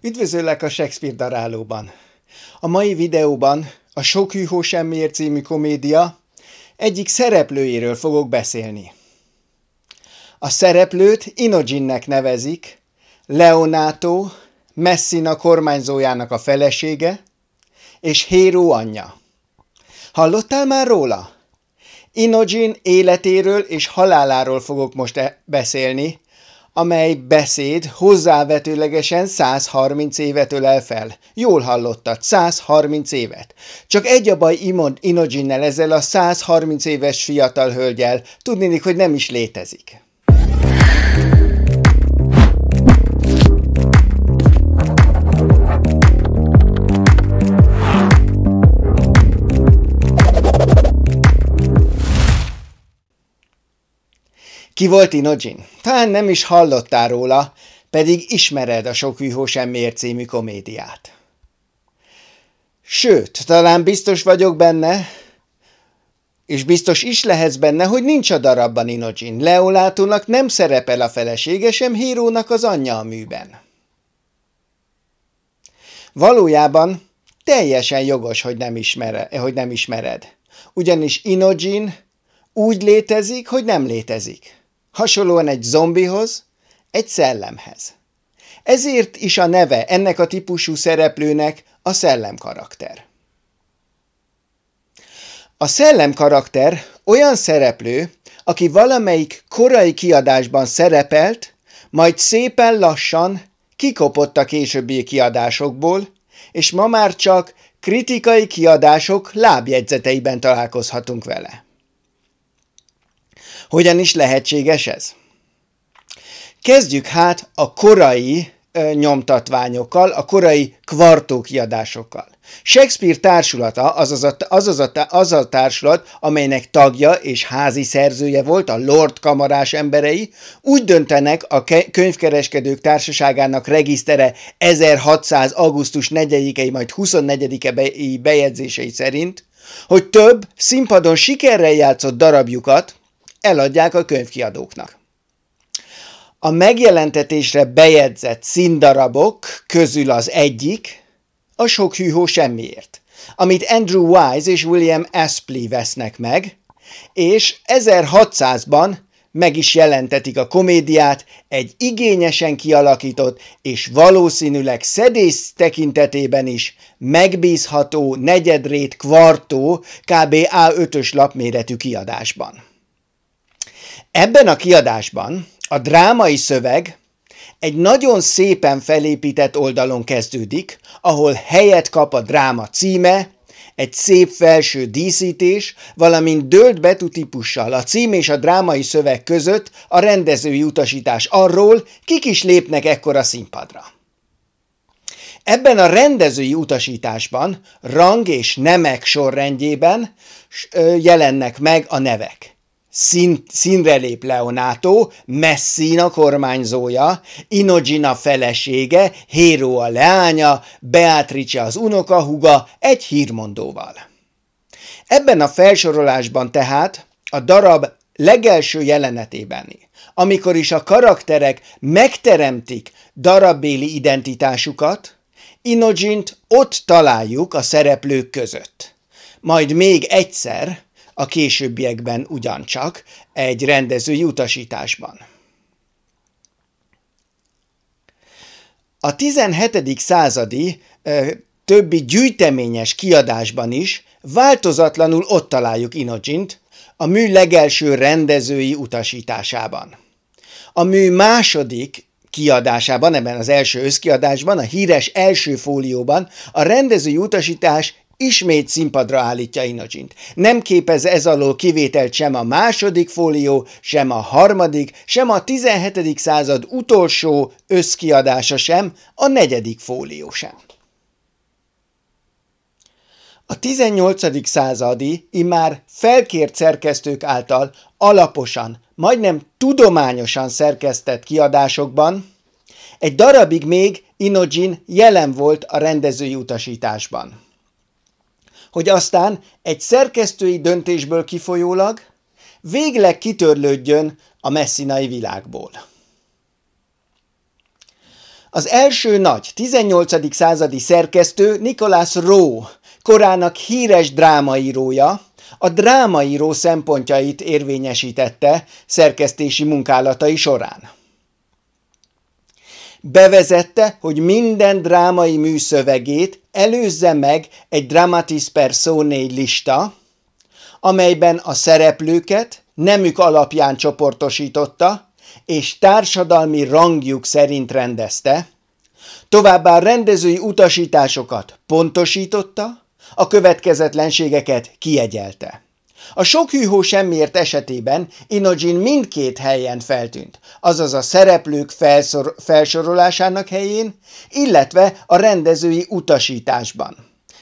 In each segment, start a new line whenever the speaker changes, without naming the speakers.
Üdvözöllek a Shakespeare darálóban! A mai videóban a Sok hűhó semmiért című komédia egyik szereplőjéről fogok beszélni. A szereplőt Inoginnek nevezik, Leonato, Messina kormányzójának a felesége, és Héro anyja. Hallottál már róla? Inogin életéről és haláláról fogok most e beszélni, amely beszéd hozzávetőlegesen 130 évet ölel fel. Jól hallottad, 130 évet. Csak egy a baj Imond Inoginnel ezzel a 130 éves fiatal hölgyel, tudnénik, hogy nem is létezik. Ki volt Inojin? Talán nem is hallottál róla, pedig ismered a Sok hűhó semmiért című komédiát. Sőt, talán biztos vagyok benne, és biztos is lehetsz benne, hogy nincs a darabban Inojin. Leolátónak nem szerepel a felesége, sem Hírónak az anyja a műben. Valójában teljesen jogos, hogy nem, ismere, hogy nem ismered. Ugyanis Inojin úgy létezik, hogy nem létezik hasonlóan egy zombihoz, egy szellemhez. Ezért is a neve ennek a típusú szereplőnek a szellemkarakter. A szellemkarakter olyan szereplő, aki valamelyik korai kiadásban szerepelt, majd szépen lassan kikopott a későbbi kiadásokból, és ma már csak kritikai kiadások lábjegyzeteiben találkozhatunk vele. Hogyan is lehetséges ez? Kezdjük hát a korai nyomtatványokkal, a korai kvartó kiadásokkal. Shakespeare társulata, azaz a, azaz, a, azaz a társulat, amelynek tagja és házi szerzője volt a Lord kamarás emberei, úgy döntenek a könyvkereskedők társaságának regisztere 1600. augusztus 4-i, majd 24-i bejegyzései szerint, hogy több színpadon sikerrel játszott darabjukat, eladják a könyvkiadóknak. A megjelentetésre bejegyzett színdarabok közül az egyik a sok hűhó semmiért, amit Andrew Wise és William Aspley vesznek meg, és 1600-ban meg is jelentetik a komédiát egy igényesen kialakított és valószínűleg szedész tekintetében is megbízható negyedrét kvartó kb. A5-ös lapméretű kiadásban. Ebben a kiadásban a drámai szöveg egy nagyon szépen felépített oldalon kezdődik, ahol helyet kap a dráma címe, egy szép felső díszítés, valamint dölt betűtípussal a cím és a drámai szöveg között a rendezői utasítás arról, kik is lépnek ekkora színpadra. Ebben a rendezői utasításban rang és nemek sorrendjében jelennek meg a nevek szín, színre lép Leonato, Messina kormányzója, Inogina felesége, Héro a leánya, Beatrice az unokahuga egy hírmondóval. Ebben a felsorolásban tehát a darab legelső jelenetében, amikor is a karakterek megteremtik darabbéli identitásukat, Inogint ott találjuk a szereplők között. Majd még egyszer – a későbbiekben ugyancsak egy rendezői utasításban. A 17. századi többi gyűjteményes kiadásban is változatlanul ott találjuk Inogint, a mű legelső rendezői utasításában. A mű második kiadásában, ebben az első összkiadásban, a híres első fólióban a rendezői utasítás Ismét színpadra állítja Inocint. Nem képez ez alól kivételt sem a második fólió, sem a harmadik, sem a 17. század utolsó összkiadása sem, a negyedik fólió sem. A 18. századi, immár felkért szerkesztők által alaposan, majdnem tudományosan szerkesztett kiadásokban egy darabig még Inogin jelen volt a rendezői utasításban hogy aztán egy szerkesztői döntésből kifolyólag végleg kitörlődjön a messzinai világból. Az első nagy 18. századi szerkesztő Nicholas Rowe, korának híres drámaírója, a drámaíró szempontjait érvényesítette szerkesztési munkálatai során. Bevezette, hogy minden drámai műszövegét előzze meg egy dramatis personae lista, amelyben a szereplőket nemük alapján csoportosította, és társadalmi rangjuk szerint rendezte, továbbá rendezői utasításokat pontosította, a következetlenségeket kiegyelte. A sok hűhó semmiért esetében Inogin mindkét helyen feltűnt, azaz a szereplők felszor felsorolásának helyén, illetve a rendezői utasításban.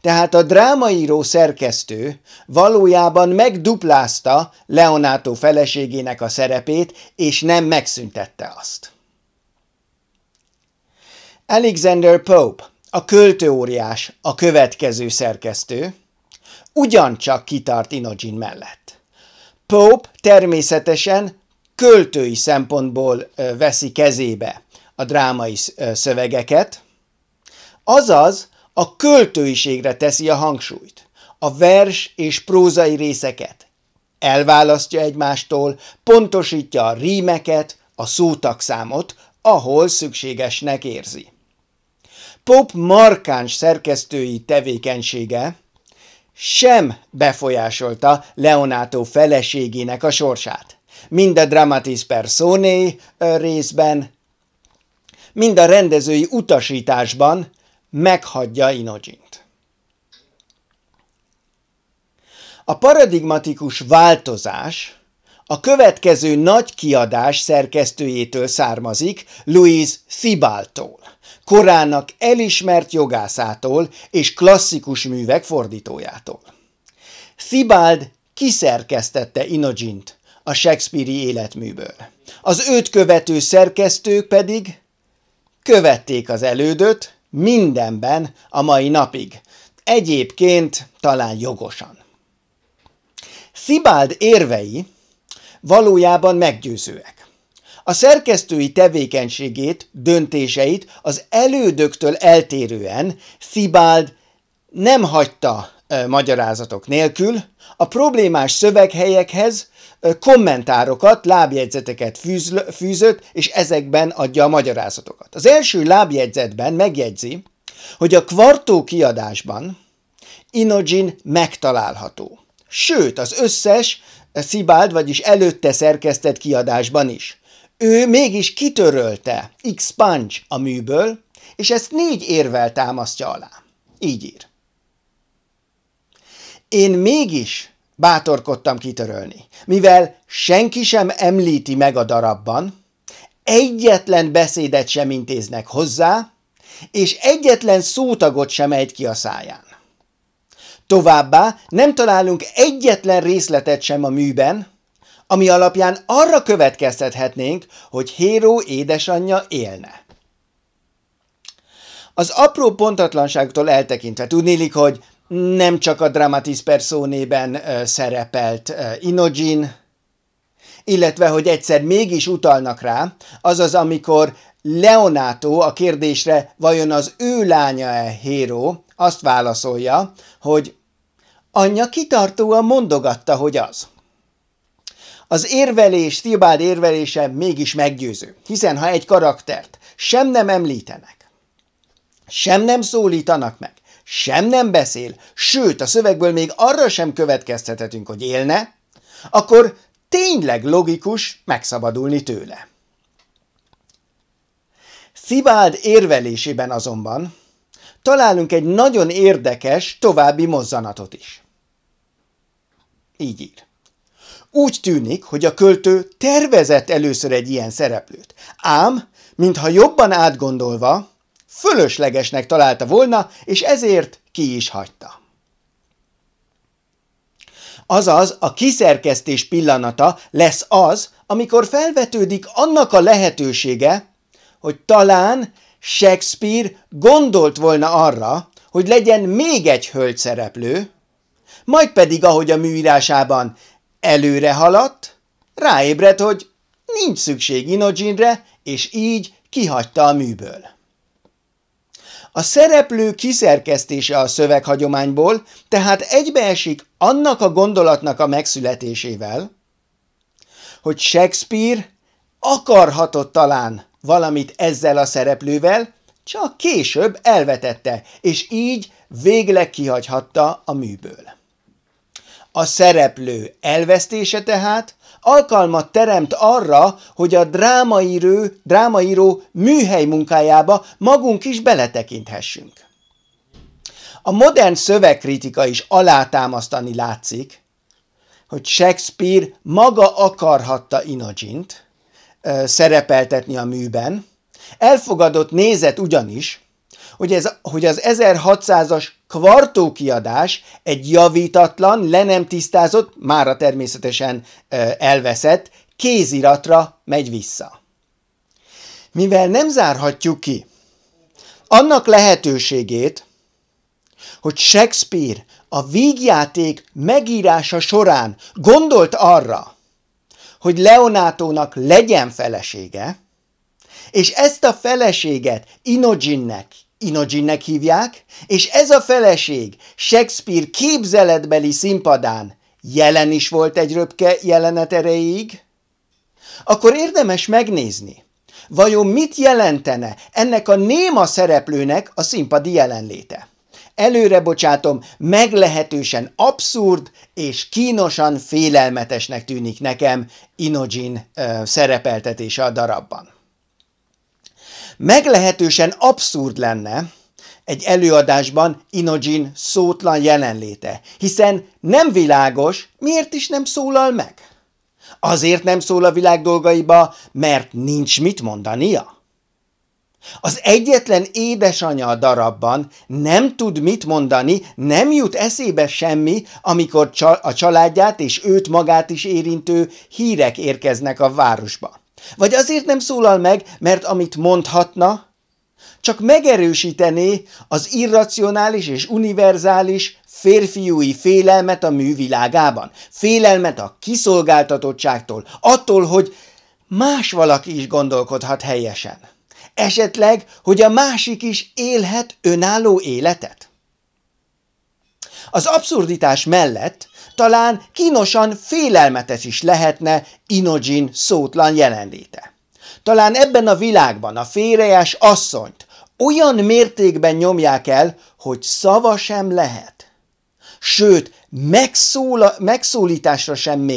Tehát a drámaíró szerkesztő valójában megduplázta Leonátó feleségének a szerepét, és nem megszüntette azt. Alexander Pope, a költőóriás, a következő szerkesztő – ugyancsak kitart Inogin mellett. Pope természetesen költői szempontból veszi kezébe a drámai szövegeket, azaz a költőiségre teszi a hangsúlyt, a vers és prózai részeket. Elválasztja egymástól, pontosítja a rímeket, a szótagszámot, ahol szükségesnek érzi. Pop markáns szerkesztői tevékenysége sem befolyásolta Leonátó feleségének a sorsát. Mind a dramatis personae részben, mind a rendezői utasításban meghagyja Inogint. A paradigmatikus változás a következő nagy kiadás szerkesztőjétől származik, Louise Thibaltól, korának elismert jogászától és klasszikus művek fordítójától. Thibald kiszerkesztette Inogint a Shakespeare-i életműből. Az őt követő szerkesztők pedig követték az elődöt mindenben a mai napig, egyébként talán jogosan. Thibald érvei valójában meggyőzőek. A szerkesztői tevékenységét, döntéseit az elődöktől eltérően Szibáld nem hagyta e, magyarázatok nélkül, a problémás szöveghelyekhez e, kommentárokat, lábjegyzeteket fűz, fűzött, és ezekben adja a magyarázatokat. Az első lábjegyzetben megjegyzi, hogy a kvartó kiadásban Inogin megtalálható. Sőt, az összes Szibáld, vagyis előtte szerkesztett kiadásban is. Ő mégis kitörölte X. Punch a műből, és ezt négy érvel támasztja alá. Így ír. Én mégis bátorkodtam kitörölni, mivel senki sem említi meg a darabban, egyetlen beszédet sem intéznek hozzá, és egyetlen szótagot sem egy ki a száján. Továbbá nem találunk egyetlen részletet sem a műben, ami alapján arra következtethetnénk, hogy Héró édesanyja élne. Az apró pontatlanságtól eltekintve tudnélik, hogy nem csak a Dramatis Personében szerepelt Inogin, illetve hogy egyszer mégis utalnak rá, azaz amikor Leonátó a kérdésre, vajon az ő lánya-e Héro, azt válaszolja, hogy anyja kitartóan mondogatta, hogy az. Az érvelés, Tibád érvelése mégis meggyőző, hiszen ha egy karaktert sem nem említenek, sem nem szólítanak meg, sem nem beszél, sőt a szövegből még arra sem következtethetünk, hogy élne, akkor tényleg logikus megszabadulni tőle. Szivárd érvelésében azonban találunk egy nagyon érdekes további mozzanatot is. Így ír. Úgy tűnik, hogy a költő tervezett először egy ilyen szereplőt, ám, mintha jobban átgondolva, fölöslegesnek találta volna, és ezért ki is hagyta. Azaz a kiszerkesztés pillanata lesz az, amikor felvetődik annak a lehetősége, hogy talán Shakespeare gondolt volna arra, hogy legyen még egy szereplő, majd pedig, ahogy a műírásában előre haladt, ráébredt, hogy nincs szükség Inoginre, és így kihagyta a műből. A szereplő kiszerkesztése a szöveghagyományból tehát egybeesik annak a gondolatnak a megszületésével, hogy Shakespeare akarhatott talán valamit ezzel a szereplővel, csak később elvetette, és így végleg kihagyhatta a műből. A szereplő elvesztése tehát alkalmat teremt arra, hogy a drámaíró, drámaíró műhely munkájába magunk is beletekinthessünk. A modern szövegkritika is alátámasztani látszik, hogy Shakespeare maga akarhatta Inogint, szerepeltetni a műben. Elfogadott nézet ugyanis, hogy, ez, hogy az 1600-as kvartó kiadás egy javítatlan, le nem tisztázott, mára természetesen elveszett, kéziratra megy vissza. Mivel nem zárhatjuk ki annak lehetőségét, hogy Shakespeare a vígjáték megírása során gondolt arra, hogy Leonátónak legyen felesége, és ezt a feleséget Inoginnek, Inoginnek hívják, és ez a feleség Shakespeare képzeletbeli színpadán jelen is volt egy röpke jelenet erejéig, akkor érdemes megnézni, vajon mit jelentene ennek a néma szereplőnek a színpadi jelenléte előre bocsátom, meglehetősen abszurd és kínosan félelmetesnek tűnik nekem Inogin szerepeltetése a darabban. Meglehetősen abszurd lenne, egy előadásban Inogin szótlan jelenléte, hiszen nem világos, miért is nem szólal meg. Azért nem szól a világ dolgaiba, mert nincs mit mondania. Az egyetlen édesanya a darabban nem tud mit mondani, nem jut eszébe semmi, amikor a családját és őt magát is érintő hírek érkeznek a városba. Vagy azért nem szólal meg, mert amit mondhatna, csak megerősítené az irracionális és univerzális férfiúi félelmet a művilágában, félelmet a kiszolgáltatottságtól, attól, hogy más valaki is gondolkodhat helyesen. Esetleg, hogy a másik is élhet önálló életet? Az abszurditás mellett talán kínosan félelmetes is lehetne Inogin szótlan jelenléte. Talán ebben a világban a félrejes asszonyt olyan mértékben nyomják el, hogy szava sem lehet. Sőt, megszóla, megszólításra sem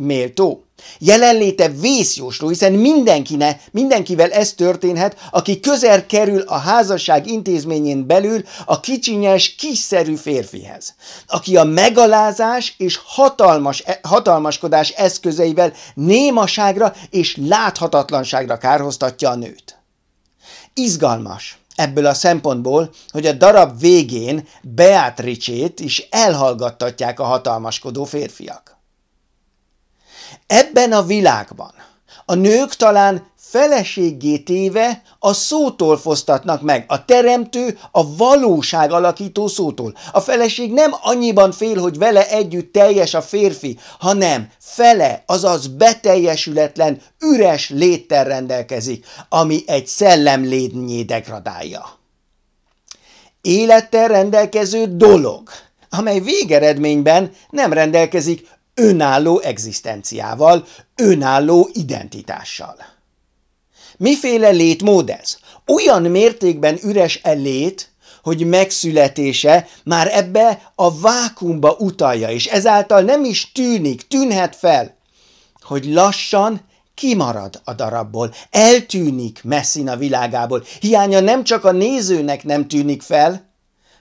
méltó. Jelenléte vészjósló, hiszen mindenkine, mindenkivel ez történhet, aki közel kerül a házasság intézményén belül a kicsinyes, kiszerű férfihez, aki a megalázás és hatalmas, e, hatalmaskodás eszközeivel némaságra és láthatatlanságra kárhoztatja a nőt. Izgalmas ebből a szempontból, hogy a darab végén Beatrice-t is elhallgattatják a hatalmaskodó férfiak. Ebben a világban a nők talán feleséggé téve a szótól fosztatnak meg, a teremtő, a valóság alakító szótól. A feleség nem annyiban fél, hogy vele együtt teljes a férfi, hanem fele, azaz beteljesületlen, üres léttel rendelkezik, ami egy szellemlédnyé degradálja. Élettel rendelkező dolog, amely végeredményben nem rendelkezik önálló egzisztenciával, önálló identitással. Miféle létmód ez? Olyan mértékben üres e lét, hogy megszületése már ebbe a vákumba utalja, és ezáltal nem is tűnik, tűnhet fel, hogy lassan kimarad a darabból, eltűnik a világából. Hiánya nem csak a nézőnek nem tűnik fel,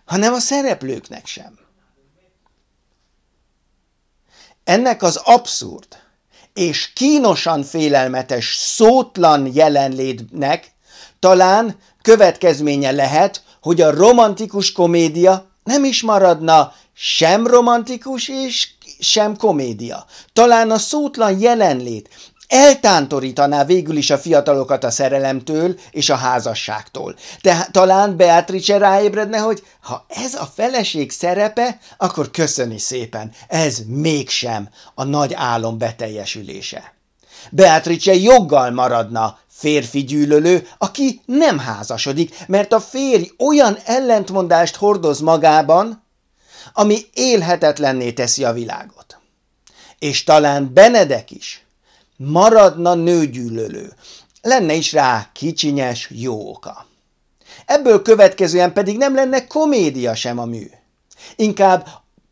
hanem a szereplőknek sem. Ennek az abszurd és kínosan félelmetes szótlan jelenlétnek talán következménye lehet, hogy a romantikus komédia nem is maradna sem romantikus és sem komédia. Talán a szótlan jelenlét eltántorítaná végül is a fiatalokat a szerelemtől és a házasságtól. Tehát talán Beatrice ráébredne, hogy ha ez a feleség szerepe, akkor köszöni szépen, ez mégsem a nagy álom beteljesülése. Beatrice joggal maradna férfi gyűlölő, aki nem házasodik, mert a férj olyan ellentmondást hordoz magában, ami élhetetlenné teszi a világot. És talán Benedek is – Maradna nőgyűlölő. Lenne is rá kicsinyes jó oka. Ebből következően pedig nem lenne komédia sem a mű. Inkább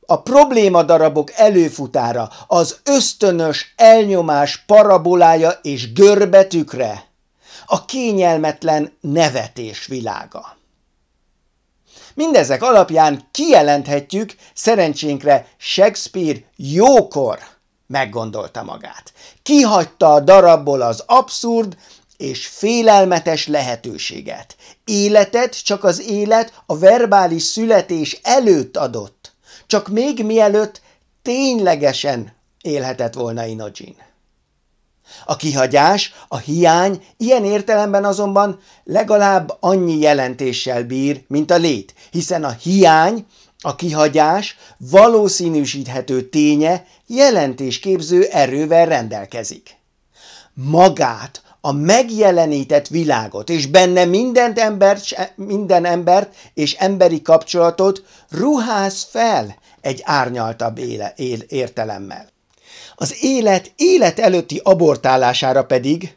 a probléma darabok előfutára, az ösztönös elnyomás parabolája és görbetükre, a kényelmetlen nevetés világa. Mindezek alapján kijelenthetjük, szerencsénkre Shakespeare jókor meggondolta magát. Kihagyta a darabból az abszurd és félelmetes lehetőséget. Életet csak az élet a verbális születés előtt adott, csak még mielőtt ténylegesen élhetett volna Inogin. A kihagyás, a hiány ilyen értelemben azonban legalább annyi jelentéssel bír, mint a lét, hiszen a hiány a kihagyás valószínűsíthető ténye jelentésképző erővel rendelkezik. Magát, a megjelenített világot és benne mindent embert, minden embert és emberi kapcsolatot ruház fel egy árnyaltabb éle, él, értelemmel. Az élet élet előtti abortálására pedig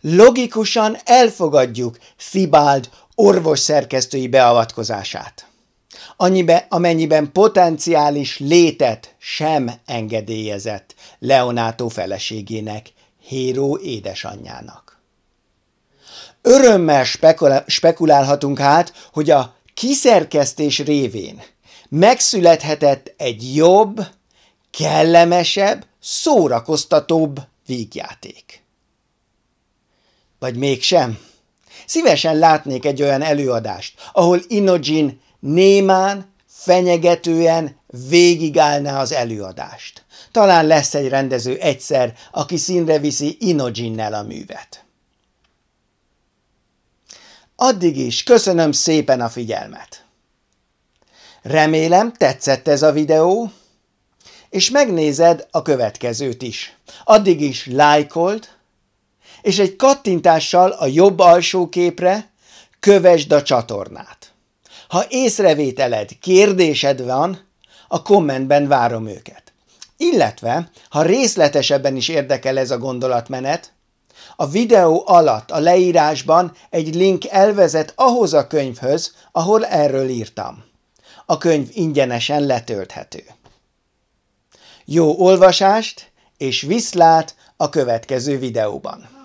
logikusan elfogadjuk Szibáld orvos szerkesztői beavatkozását annyiben, amennyiben potenciális létet sem engedélyezett Leonátó feleségének, Héró édesanyjának. Örömmel spekulálhatunk hát, hogy a kiszerkesztés révén megszülethetett egy jobb, kellemesebb, szórakoztatóbb vígjáték. Vagy mégsem. Szívesen látnék egy olyan előadást, ahol Inogin némán, fenyegetően végigállná az előadást. Talán lesz egy rendező egyszer, aki színre viszi Inoginnel a művet. Addig is köszönöm szépen a figyelmet! Remélem tetszett ez a videó, és megnézed a következőt is. Addig is lájkold, és egy kattintással a jobb alsó képre kövesd a csatornát. Ha észrevételed, kérdésed van, a kommentben várom őket. Illetve, ha részletesebben is érdekel ez a gondolatmenet, a videó alatt a leírásban egy link elvezet ahhoz a könyvhöz, ahol erről írtam. A könyv ingyenesen letölthető. Jó olvasást, és viszlát a következő videóban!